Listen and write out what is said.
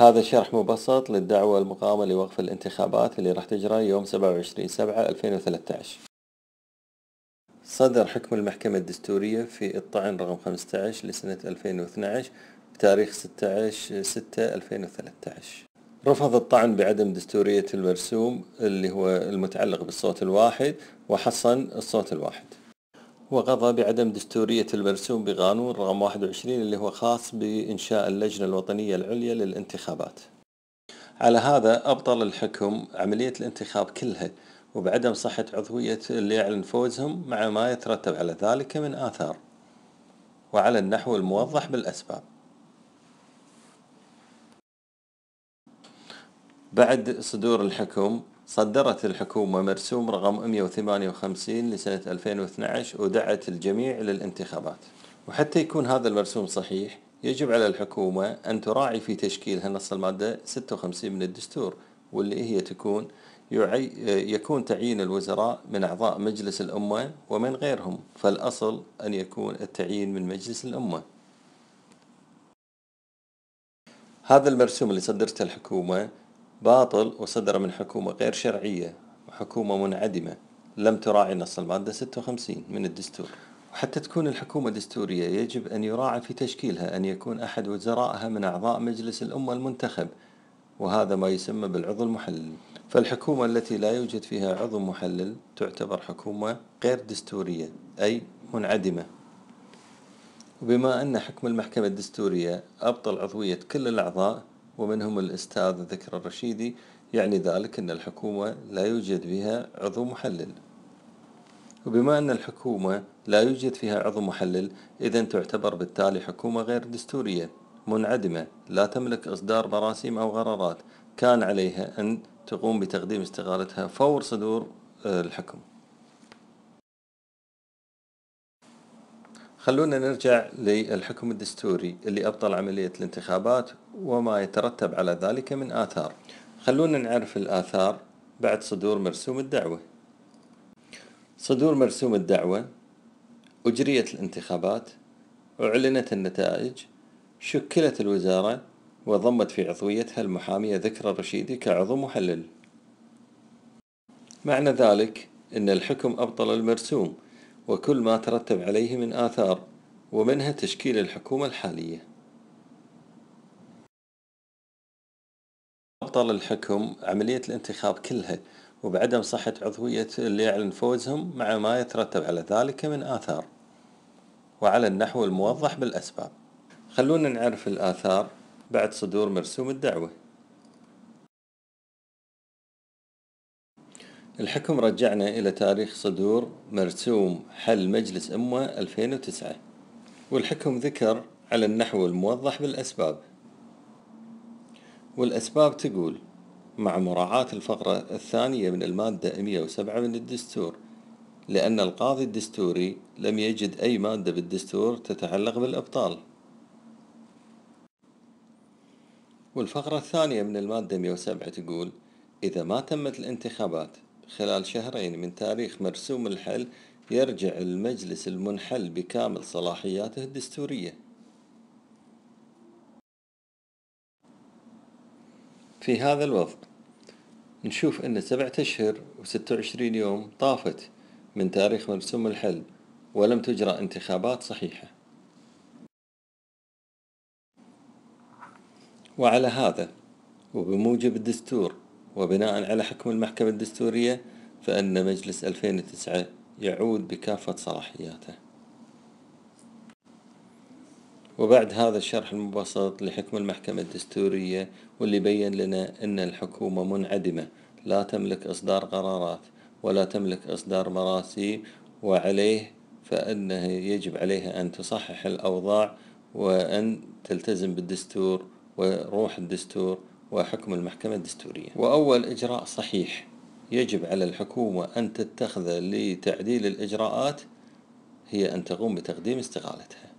هذا شرح مبسط للدعوة المقامة لوقف الانتخابات اللي راح تجرى يوم 27 7 2013 صدر حكم المحكمة الدستورية في الطعن رقم 15 لسنة 2012 بتاريخ 16 6 2013 رفض الطعن بعدم دستورية المرسوم اللي هو المتعلق بالصوت الواحد وحصن الصوت الواحد وقضى بعدم دستورية المرسوم بقانون رقم 21 اللي هو خاص بإنشاء اللجنة الوطنية العليا للانتخابات على هذا أبطل الحكم عملية الانتخاب كلها وبعدم صحة عضوية اللي يعلن فوزهم مع ما يترتب على ذلك من آثار وعلى النحو الموضح بالأسباب بعد صدور الحكم صدرت الحكومة مرسوم رقم 158 لسنة 2012 ودعت الجميع للانتخابات وحتى يكون هذا المرسوم صحيح يجب على الحكومة أن تراعي في تشكيلها نص المادة 56 من الدستور واللي هي تكون يعي يكون تعيين الوزراء من أعضاء مجلس الأمة ومن غيرهم فالأصل أن يكون التعيين من مجلس الأمة هذا المرسوم اللي صدرته الحكومة باطل وصدر من حكومة غير شرعية وحكومة منعدمة لم تراعي نص المادة 56 من الدستور وحتى تكون الحكومة دستورية يجب أن يراعى في تشكيلها أن يكون أحد وزرائها من أعضاء مجلس الأمة المنتخب وهذا ما يسمى بالعضو المحلل فالحكومة التي لا يوجد فيها عضو محلل تعتبر حكومة غير دستورية أي منعدمة وبما أن حكم المحكمة الدستورية أبطل عضوية كل الأعضاء ومنهم الأستاذ ذكر الرشيدي يعني ذلك أن الحكومة لا يوجد بها عضو محلل وبما أن الحكومة لا يوجد فيها عضو محلل إذا تعتبر بالتالي حكومة غير دستورية منعدمة لا تملك إصدار مراسيم أو قرارات كان عليها أن تقوم بتقديم استقالتها فور صدور آه، الحكم خلونا نرجع للحكم الدستوري اللي أبطل عملية الانتخابات وما يترتب على ذلك من آثار خلونا نعرف الآثار بعد صدور مرسوم الدعوة صدور مرسوم الدعوة أجريت الانتخابات أعلنت النتائج شكلت الوزارة وضمت في عضويتها المحامية ذكرى الرشيدي كعضو محلل معنى ذلك أن الحكم أبطل المرسوم وكل ما ترتب عليه من آثار ومنها تشكيل الحكومة الحالية أبطل الحكم عملية الانتخاب كلها وبعدم صحة عضوية اللي يعلن فوزهم مع ما يترتب على ذلك من آثار وعلى النحو الموضح بالأسباب خلونا نعرف الآثار بعد صدور مرسوم الدعوة الحكم رجعنا إلى تاريخ صدور مرسوم حل مجلس أمة 2009 والحكم ذكر على النحو الموضح بالأسباب والأسباب تقول مع مراعاة الفقرة الثانية من المادة 107 من الدستور لأن القاضي الدستوري لم يجد أي مادة بالدستور تتعلق بالأبطال والفقرة الثانية من المادة 107 تقول إذا ما تمت الانتخابات خلال شهرين من تاريخ مرسوم الحل يرجع المجلس المنحل بكامل صلاحياته الدستورية في هذا الوضع نشوف أن سبعة أشهر وستة وعشرين يوم طافت من تاريخ مرسوم الحل ولم تجرى انتخابات صحيحة وعلى هذا وبموجب الدستور وبناء على حكم المحكمة الدستورية فإن مجلس 2009 يعود بكافة صلاحياته وبعد هذا الشرح المبسط لحكم المحكمة الدستورية واللي بين لنا أن الحكومة منعدمة لا تملك إصدار قرارات ولا تملك إصدار مراسيم وعليه فإنه يجب عليها أن تصحح الأوضاع وأن تلتزم بالدستور وروح الدستور وحكم المحكمة الدستورية وأول إجراء صحيح يجب على الحكومة أن تتخذه لتعديل الإجراءات هي أن تقوم بتقديم استقالتها